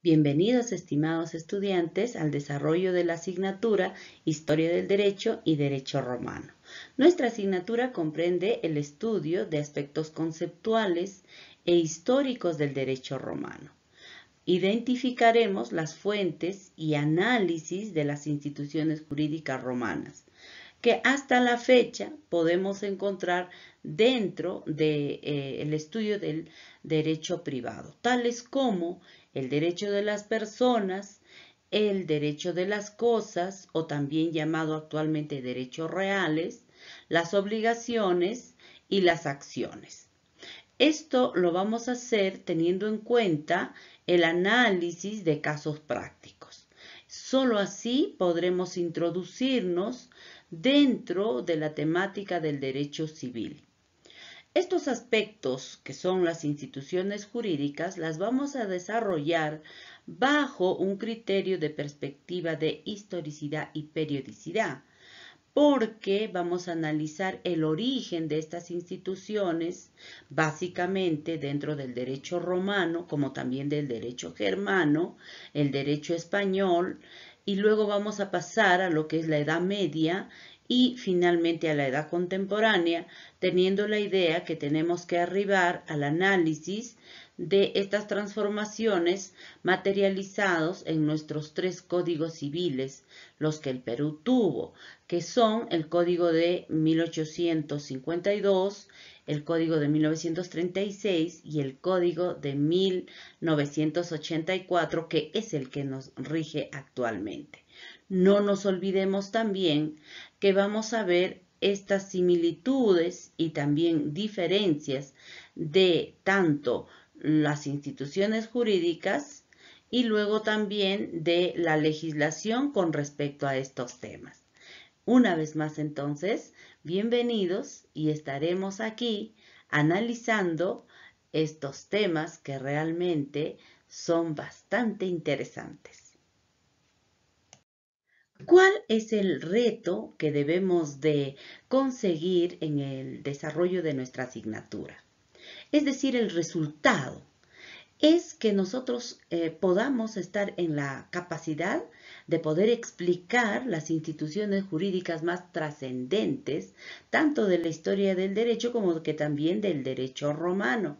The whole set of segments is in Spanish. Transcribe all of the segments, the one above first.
Bienvenidos, estimados estudiantes, al desarrollo de la asignatura Historia del Derecho y Derecho Romano. Nuestra asignatura comprende el estudio de aspectos conceptuales e históricos del derecho romano. Identificaremos las fuentes y análisis de las instituciones jurídicas romanas, que hasta la fecha podemos encontrar dentro del eh, estudio del derecho privado, tales como el derecho de las personas, el derecho de las cosas o también llamado actualmente derechos reales, las obligaciones y las acciones. Esto lo vamos a hacer teniendo en cuenta el análisis de casos prácticos. Solo así podremos introducirnos dentro de la temática del derecho civil. Estos aspectos, que son las instituciones jurídicas, las vamos a desarrollar bajo un criterio de perspectiva de historicidad y periodicidad, porque vamos a analizar el origen de estas instituciones, básicamente dentro del derecho romano, como también del derecho germano, el derecho español, y luego vamos a pasar a lo que es la Edad Media y finalmente a la Edad Contemporánea, teniendo la idea que tenemos que arribar al análisis de estas transformaciones materializados en nuestros tres códigos civiles, los que el Perú tuvo, que son el Código de 1852, el Código de 1936 y el Código de 1984, que es el que nos rige actualmente. No nos olvidemos también que vamos a ver estas similitudes y también diferencias de tanto las instituciones jurídicas y luego también de la legislación con respecto a estos temas. Una vez más entonces, bienvenidos y estaremos aquí analizando estos temas que realmente son bastante interesantes. ¿Cuál es el reto que debemos de conseguir en el desarrollo de nuestra asignatura? es decir, el resultado es que nosotros eh, podamos estar en la capacidad de poder explicar las instituciones jurídicas más trascendentes, tanto de la historia del derecho como que también del derecho romano.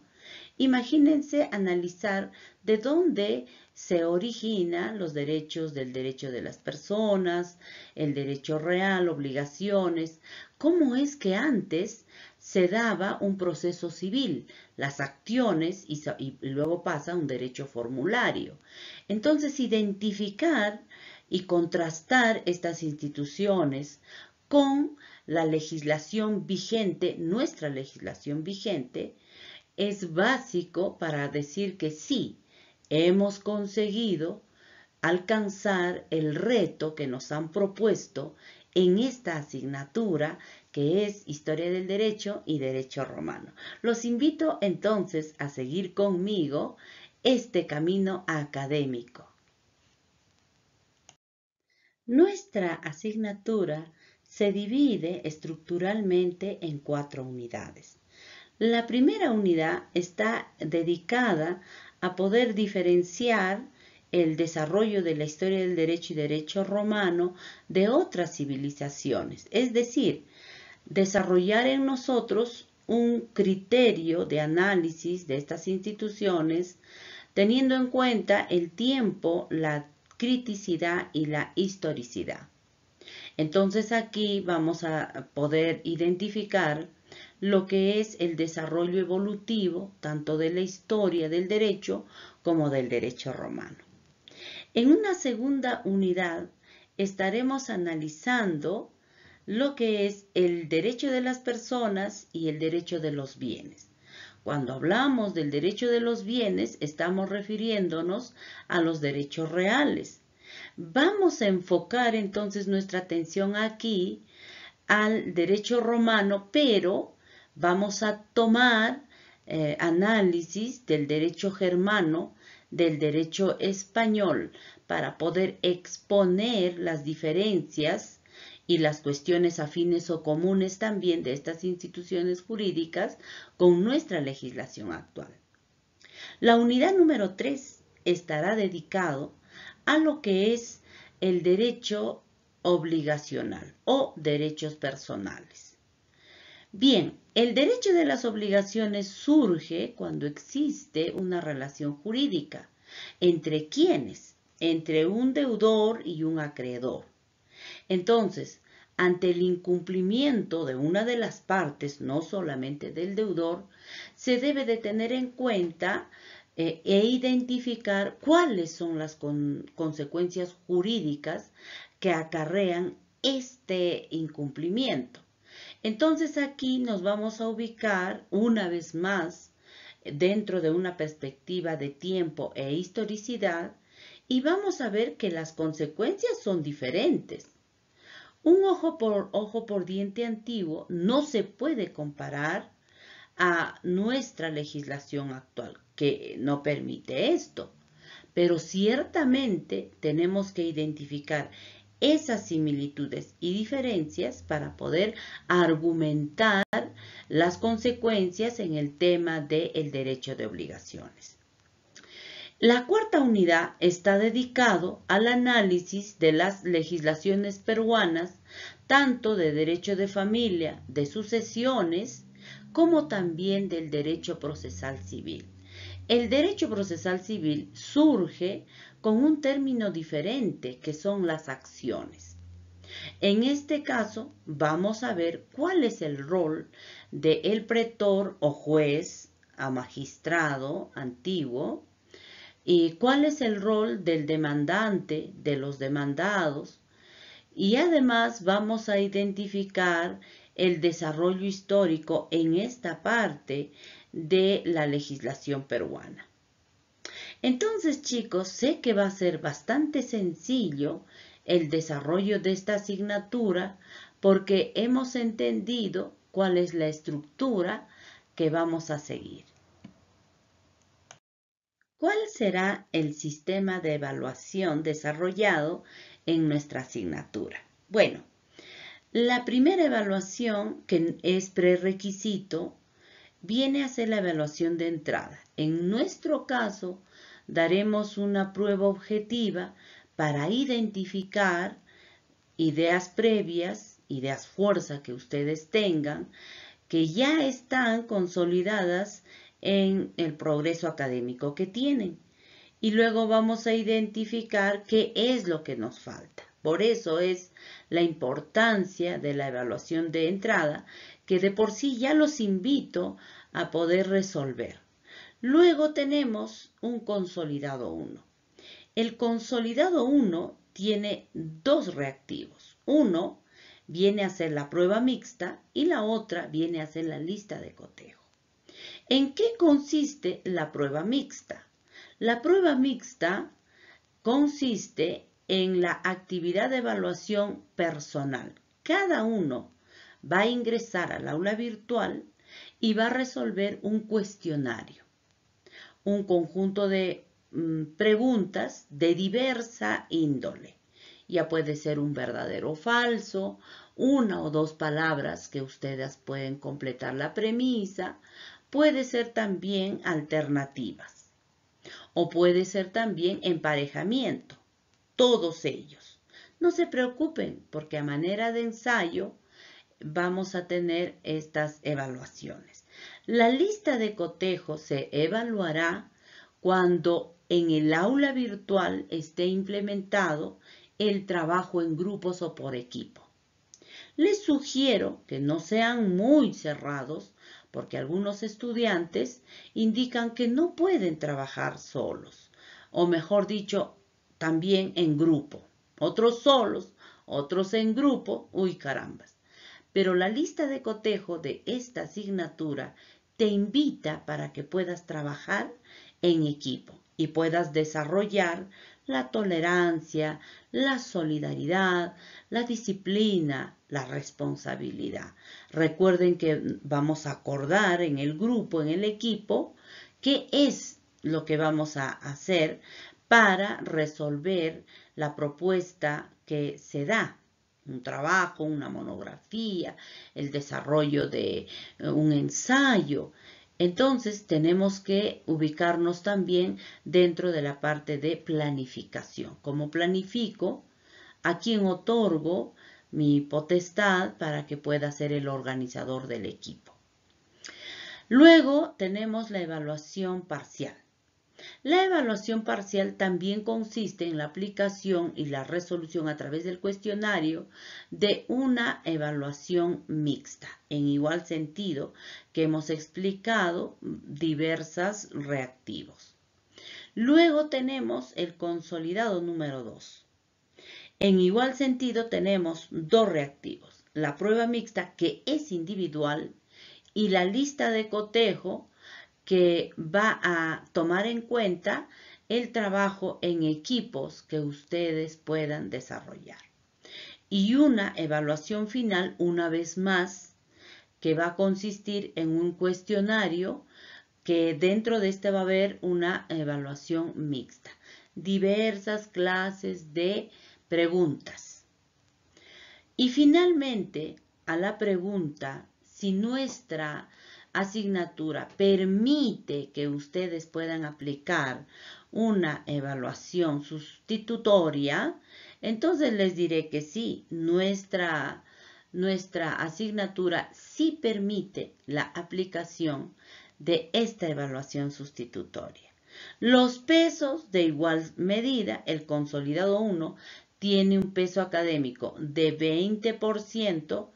Imagínense analizar de dónde se originan los derechos del derecho de las personas, el derecho real, obligaciones, cómo es que antes se daba un proceso civil, las acciones y, luego pasa un derecho formulario. Entonces, identificar y contrastar estas instituciones con la legislación vigente, nuestra legislación vigente, es básico para decir que sí, hemos conseguido alcanzar el reto que nos han propuesto en esta asignatura que es Historia del Derecho y Derecho Romano. Los invito entonces a seguir conmigo este camino académico. Nuestra asignatura se divide estructuralmente en cuatro unidades. La primera unidad está dedicada a poder diferenciar el desarrollo de la historia del derecho y derecho romano de otras civilizaciones, es decir, desarrollar en nosotros un criterio de análisis de estas instituciones teniendo en cuenta el tiempo, la criticidad y la historicidad. Entonces aquí vamos a poder identificar lo que es el desarrollo evolutivo tanto de la historia del derecho como del derecho romano. En una segunda unidad estaremos analizando lo que es el derecho de las personas y el derecho de los bienes. Cuando hablamos del derecho de los bienes, estamos refiriéndonos a los derechos reales. Vamos a enfocar entonces nuestra atención aquí al derecho romano, pero vamos a tomar eh, análisis del derecho germano, del derecho español, para poder exponer las diferencias y las cuestiones afines o comunes también de estas instituciones jurídicas con nuestra legislación actual. La unidad número 3 estará dedicado a lo que es el derecho obligacional o derechos personales. Bien, el derecho de las obligaciones surge cuando existe una relación jurídica. ¿Entre quiénes? Entre un deudor y un acreedor. Entonces, ante el incumplimiento de una de las partes, no solamente del deudor, se debe de tener en cuenta eh, e identificar cuáles son las consecuencias jurídicas que acarrean este incumplimiento. Entonces aquí nos vamos a ubicar una vez más eh, dentro de una perspectiva de tiempo e historicidad y vamos a ver que las consecuencias son diferentes. Un ojo por ojo por diente antiguo no se puede comparar a nuestra legislación actual, que no permite esto. Pero ciertamente tenemos que identificar esas similitudes y diferencias para poder argumentar las consecuencias en el tema del derecho de obligaciones. La cuarta unidad está dedicado al análisis de las legislaciones peruanas, tanto de derecho de familia, de sucesiones, como también del derecho procesal civil. El derecho procesal civil surge con un término diferente que son las acciones. En este caso vamos a ver cuál es el rol del pretor o juez a magistrado antiguo y cuál es el rol del demandante, de los demandados, y además vamos a identificar el desarrollo histórico en esta parte de la legislación peruana. Entonces, chicos, sé que va a ser bastante sencillo el desarrollo de esta asignatura porque hemos entendido cuál es la estructura que vamos a seguir. ¿Cuál será el sistema de evaluación desarrollado en nuestra asignatura? Bueno, la primera evaluación, que es prerequisito, viene a ser la evaluación de entrada. En nuestro caso, daremos una prueba objetiva para identificar ideas previas, ideas fuerza que ustedes tengan, que ya están consolidadas en el progreso académico que tienen. Y luego vamos a identificar qué es lo que nos falta. Por eso es la importancia de la evaluación de entrada, que de por sí ya los invito a poder resolver. Luego tenemos un consolidado 1. El consolidado 1 tiene dos reactivos. Uno viene a ser la prueba mixta y la otra viene a ser la lista de cotejo. ¿En qué consiste la prueba mixta? La prueba mixta consiste en la actividad de evaluación personal. Cada uno va a ingresar al aula virtual y va a resolver un cuestionario, un conjunto de mm, preguntas de diversa índole. Ya puede ser un verdadero o falso, una o dos palabras que ustedes pueden completar la premisa, puede ser también alternativas o puede ser también emparejamiento, todos ellos. No se preocupen porque a manera de ensayo vamos a tener estas evaluaciones. La lista de cotejo se evaluará cuando en el aula virtual esté implementado el trabajo en grupos o por equipo. Les sugiero que no sean muy cerrados porque algunos estudiantes indican que no pueden trabajar solos, o mejor dicho, también en grupo. Otros solos, otros en grupo, uy carambas. Pero la lista de cotejo de esta asignatura te invita para que puedas trabajar en equipo y puedas desarrollar la tolerancia, la solidaridad, la disciplina, la responsabilidad. Recuerden que vamos a acordar en el grupo, en el equipo, qué es lo que vamos a hacer para resolver la propuesta que se da. Un trabajo, una monografía, el desarrollo de eh, un ensayo. Entonces tenemos que ubicarnos también dentro de la parte de planificación. ¿Cómo planifico? ¿A quién otorgo? mi potestad para que pueda ser el organizador del equipo. Luego tenemos la evaluación parcial. La evaluación parcial también consiste en la aplicación y la resolución a través del cuestionario de una evaluación mixta, en igual sentido que hemos explicado diversas reactivos. Luego tenemos el consolidado número 2. En igual sentido tenemos dos reactivos, la prueba mixta que es individual y la lista de cotejo que va a tomar en cuenta el trabajo en equipos que ustedes puedan desarrollar. Y una evaluación final, una vez más, que va a consistir en un cuestionario que dentro de este va a haber una evaluación mixta. Diversas clases de preguntas. Y finalmente, a la pregunta si nuestra asignatura permite que ustedes puedan aplicar una evaluación sustitutoria, entonces les diré que sí, nuestra, nuestra asignatura sí permite la aplicación de esta evaluación sustitutoria. Los pesos de igual medida, el consolidado 1, tiene un peso académico de 20%,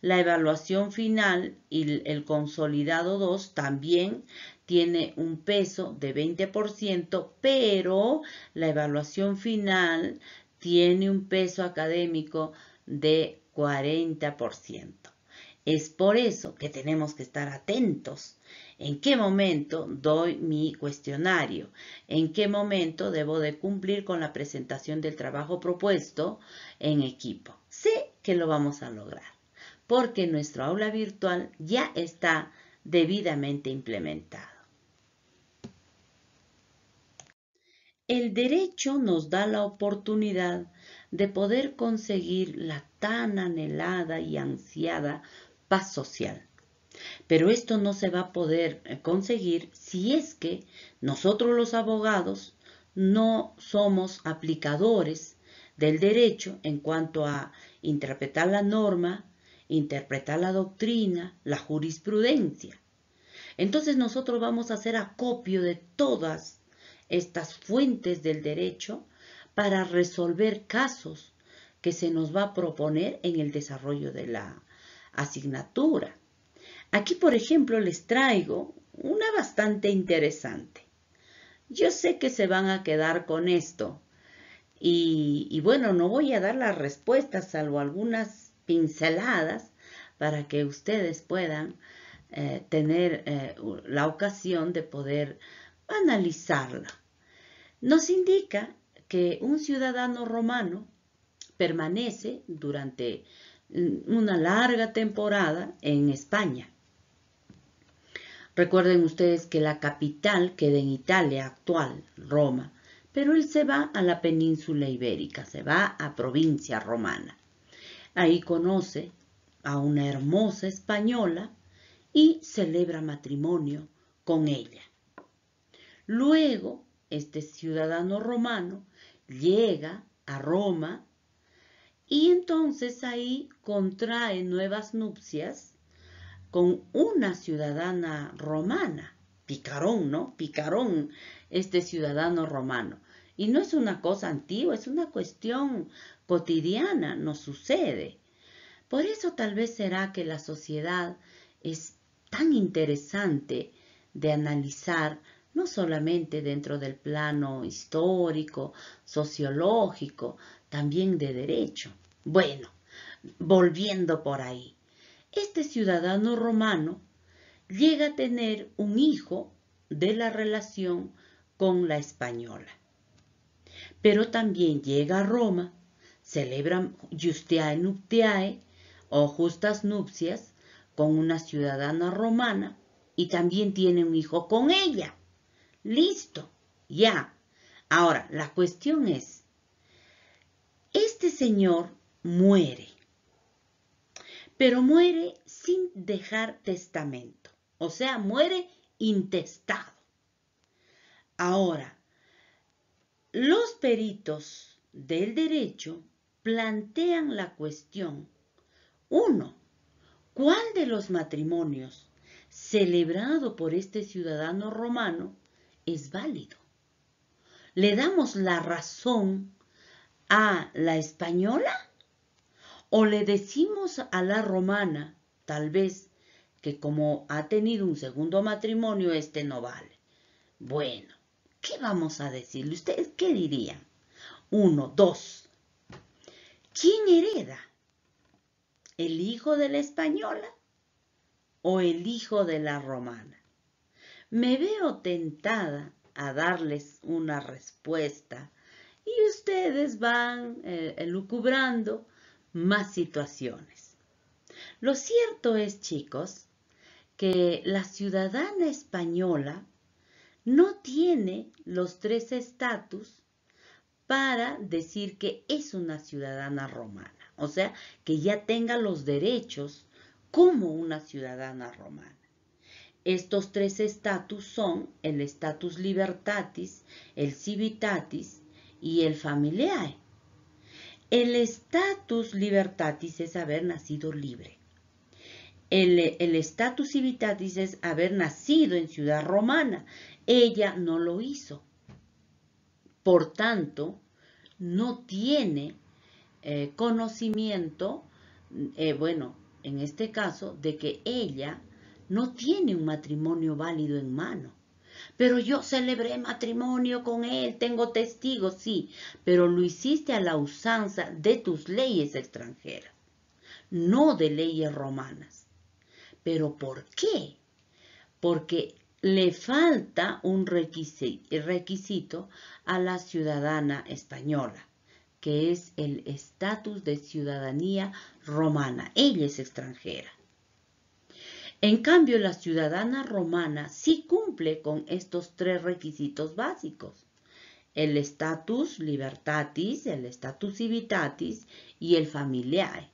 la evaluación final y el consolidado 2 también tiene un peso de 20%, pero la evaluación final tiene un peso académico de 40%. Es por eso que tenemos que estar atentos. ¿En qué momento doy mi cuestionario? ¿En qué momento debo de cumplir con la presentación del trabajo propuesto en equipo? Sé que lo vamos a lograr porque nuestro aula virtual ya está debidamente implementado. El derecho nos da la oportunidad de poder conseguir la tan anhelada y ansiada paz social. Pero esto no se va a poder eh, conseguir si es que nosotros los abogados no somos aplicadores del derecho en cuanto a interpretar la norma, interpretar la doctrina, la jurisprudencia. Entonces nosotros vamos a hacer acopio de todas estas fuentes del derecho para resolver casos que se nos va a proponer en el desarrollo de la, asignatura. Aquí, por ejemplo, les traigo una bastante interesante. Yo sé que se van a quedar con esto. Y, bueno, no voy a dar las respuestas, salvo algunas pinceladas, para que ustedes puedan eh, tener eh, la ocasión de poder analizarla. Nos indica que un ciudadano romano permanece durante Mm, una larga temporada en España. Recuerden ustedes que la capital queda en Italia actual, Roma, pero él se va a la península ibérica, se va a provincia romana. Ahí conoce a una hermosa española y celebra matrimonio con ella. Luego, este ciudadano romano llega a Roma y entonces ahí contrae nuevas nupcias con una ciudadana romana. Picarón, ¿no? Picarón, este ciudadano romano. Y no es una cosa antigua, es una cuestión cotidiana, nos sucede. Por eso tal vez será que la sociedad es tan interesante de analizar no solamente dentro del plano histórico, sociológico, también de derecho. Bueno, volviendo por ahí, este ciudadano romano llega a tener un hijo de la relación con la española. Pero también llega a Roma, celebra Justiae Nuptiae o Justas Nupcias con una ciudadana romana y también tiene un hijo con ella. Listo, ya. Ahora, la cuestión es, este señor muere, pero muere sin dejar testamento, o sea, muere intestado. Ahora, los peritos del derecho plantean la cuestión, uno, ¿cuál de los matrimonios celebrado por este ciudadano romano es válido. ¿Le damos la razón a la española? ¿O le decimos a la romana, tal vez, que como ha tenido un segundo matrimonio, este no vale? Bueno, ¿qué vamos a decirle? ¿Ustedes qué dirían? Uno, dos. ¿Quién hereda? ¿El hijo de la española o el hijo de la romana? me veo tentada a darles una respuesta y ustedes van eh, lucubrando más situaciones. Lo cierto es, chicos, que la ciudadana española no tiene los tres estatus para decir que es una ciudadana romana, o sea, que ya tenga los derechos como una ciudadana romana. Estos tres estatus son el status libertatis, el civitatis y el familiae. El status libertatis es haber nacido libre. El estatus civitatis es haber nacido en ciudad romana. Ella no lo hizo. Por tanto, no tiene eh, conocimiento, eh, bueno, en este caso, de que ella no tiene un matrimonio válido en mano. Pero yo celebré matrimonio con él, tengo testigos, sí, pero lo hiciste a la usanza de tus leyes extranjeras, no de leyes romanas. ¿Pero por qué? Porque le falta un requisito a la ciudadana española, que es el estatus de ciudadanía romana. Ella es extranjera. En cambio, la ciudadana romana sí cumple con estos tres requisitos básicos. El status libertatis, el status civitatis y el familiae.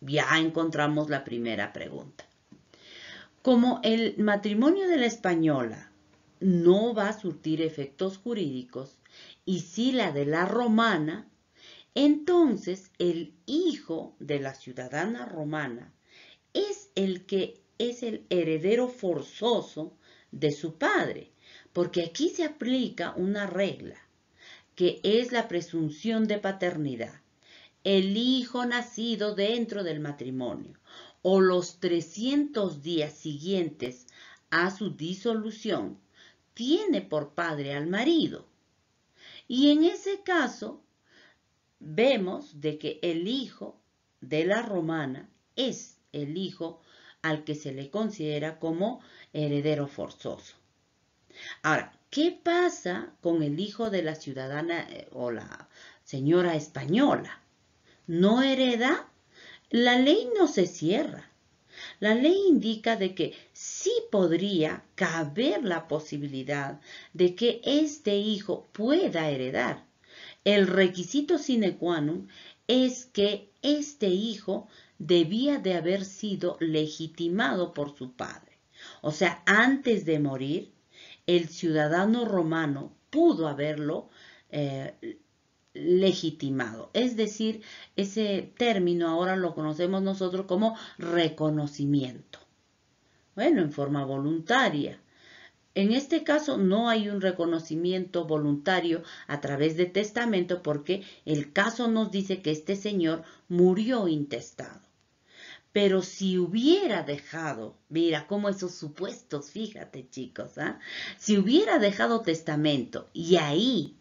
Ya encontramos la primera pregunta. Como el matrimonio de la española no va a surtir efectos jurídicos y sí la de la romana, entonces el hijo de la ciudadana romana es el que es el heredero forzoso de su padre, porque aquí se aplica una regla, que es la presunción de paternidad. El hijo nacido dentro del matrimonio o los 300 días siguientes a su disolución tiene por padre al marido. Y en ese caso vemos de que el hijo de la romana es el hijo al que se le considera como heredero forzoso. Ahora, ¿qué pasa con el hijo de la ciudadana eh, o la señora española? ¿No hereda? La ley no se cierra. La ley indica de que sí podría caber la posibilidad de que este hijo pueda heredar. El requisito sine qua non es que este hijo debía de haber sido legitimado por su padre. O sea, antes de morir, el ciudadano romano pudo haberlo eh, legitimado. Es decir, ese término ahora lo conocemos nosotros como reconocimiento. Bueno, en forma voluntaria. En este caso no hay un reconocimiento voluntario a través de testamento porque el caso nos dice que este señor murió intestado. Pero si hubiera dejado, mira cómo esos supuestos, fíjate chicos, ¿ah? si hubiera dejado testamento y ahí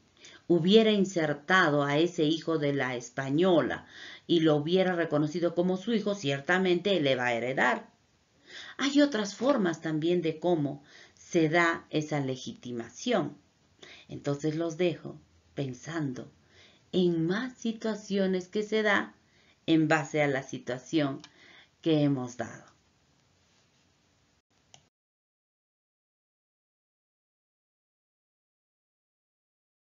hubiera insertado a ese hijo de la española y lo hubiera reconocido como su hijo, ciertamente le va a heredar. Hay otras formas también de cómo se da esa legitimación. Entonces los dejo pensando en más situaciones que se da en base a la situación que hemos dado.